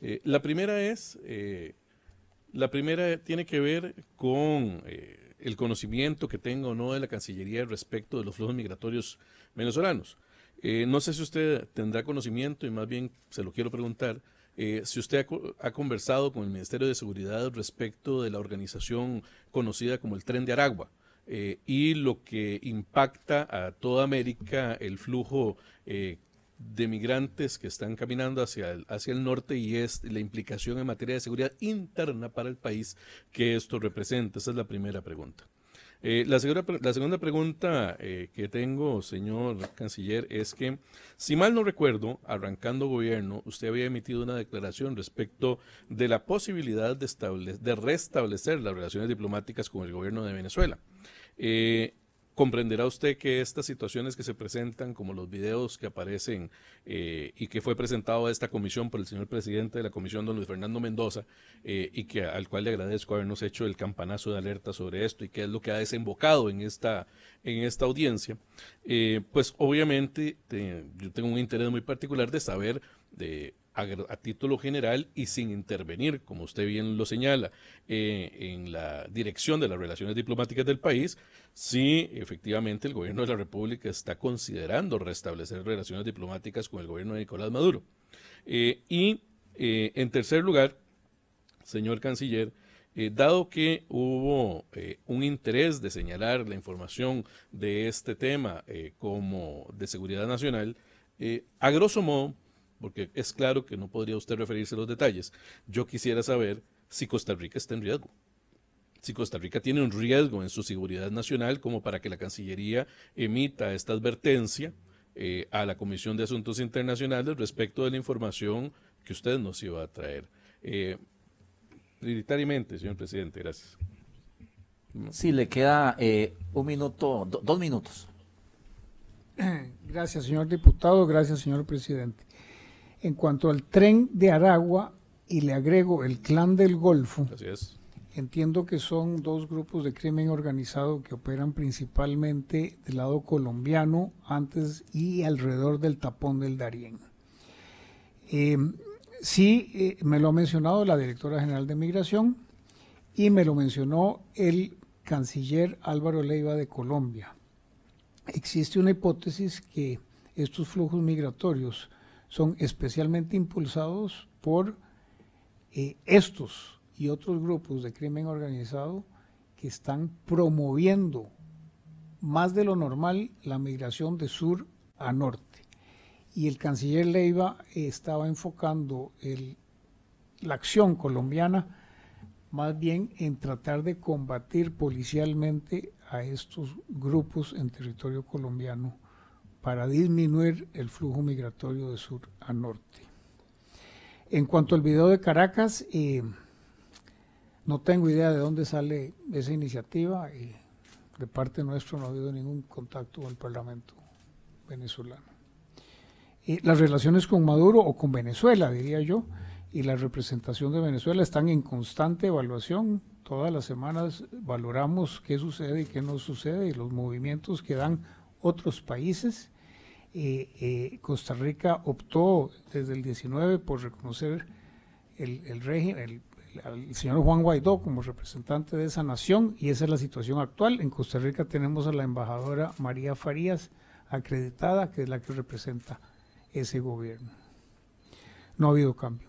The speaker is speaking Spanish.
Eh, la primera es, eh, la primera tiene que ver con eh, el conocimiento que tengo o no de la Cancillería respecto de los flujos migratorios venezolanos. no sé si usted tendrá conocimiento y más bien se lo quiero preguntar. si usted ha, ha, conversado con el Ministerio de Seguridad respecto de la organización conocida como el Tren de Aragua y lo que impacta a toda América el flujo de migrantes que están caminando hacia el, hacia el norte y es la implicación en materia de seguridad interna para el país que esto representa? Esa es la primera pregunta. Eh, la, la, segunda pregunta eh, que tengo, señor canciller, es que, si mal no recuerdo, arrancando gobierno, usted había emitido una declaración respecto de la posibilidad de, de restablecer las relaciones diplomáticas con el gobierno de Venezuela. Eh, comprenderá usted que estas situaciones que se presentan, como los videos que aparecen eh, y que fue presentado a esta comisión por el señor presidente de la comisión, don Luis Fernando Mendoza, eh, y que al cual le agradezco habernos hecho el campanazo de alerta sobre esto y que es lo que ha desembocado en esta, en esta audiencia, eh, pues obviamente yo tengo un interés muy particular de saber de a, título general y sin intervenir, como usted bien lo señala, eh, en la dirección de las relaciones diplomáticas del país, si efectivamente el gobierno de la República está considerando restablecer relaciones diplomáticas con el gobierno de Nicolás Maduro. Eh, y eh, en tercer lugar, señor canciller, dado que hubo un interés de señalar la información de este tema como de seguridad nacional, a grosso modo, porque es claro que no podría usted referirse a los detalles. Yo quisiera saber si Costa Rica está en riesgo. Si Costa Rica tiene un riesgo en su seguridad nacional como para que la Cancillería emita esta advertencia eh, a la Comisión de Asuntos Internacionales respecto de la información que usted nos iba a traer. Eh, señor presidente, gracias. Sí, le queda eh, un minuto, dos minutos. Gracias, señor diputado. Gracias, señor presidente. En cuanto al tren de Aragua, y le agrego el clan del Golfo, entiendo que son dos grupos de crimen organizado que operan principalmente del lado colombiano, antes y alrededor del tapón del Darién. Em, sí, eh, me lo ha mencionado la directora general de Migración y me lo mencionó el canciller Álvaro Leiva de Colombia. Existe una hipótesis que estos flujos migratorios son especialmente impulsados por eh, estos y otros grupos de crimen organizado que están promoviendo más de lo normal la migración de sur a norte. Y el canciller Leiva estaba enfocando la acción colombiana más bien en tratar de combatir policialmente a estos grupos en territorio colombiano para disminuir el flujo migratorio de sur a norte. En cuanto al video de Caracas, eh, no tengo idea de dónde sale esa iniciativa y de parte nuestra no ha habido ningún contacto con el Parlamento venezolano. Y eh, las relaciones con Maduro o con Venezuela, diría yo, y la representación de Venezuela están en constante evaluación. Todas las semanas valoramos qué sucede y qué no sucede y los movimientos que dan otros países eh, eh, Costa Rica optó desde el 19 por reconocer el, régimen, el, señor Juan Guaidó como representante de esa nación y esa es la situación actual. En Costa Rica tenemos a la embajadora María Farías acreditada, que es la que representa ese gobierno. No ha habido cambio.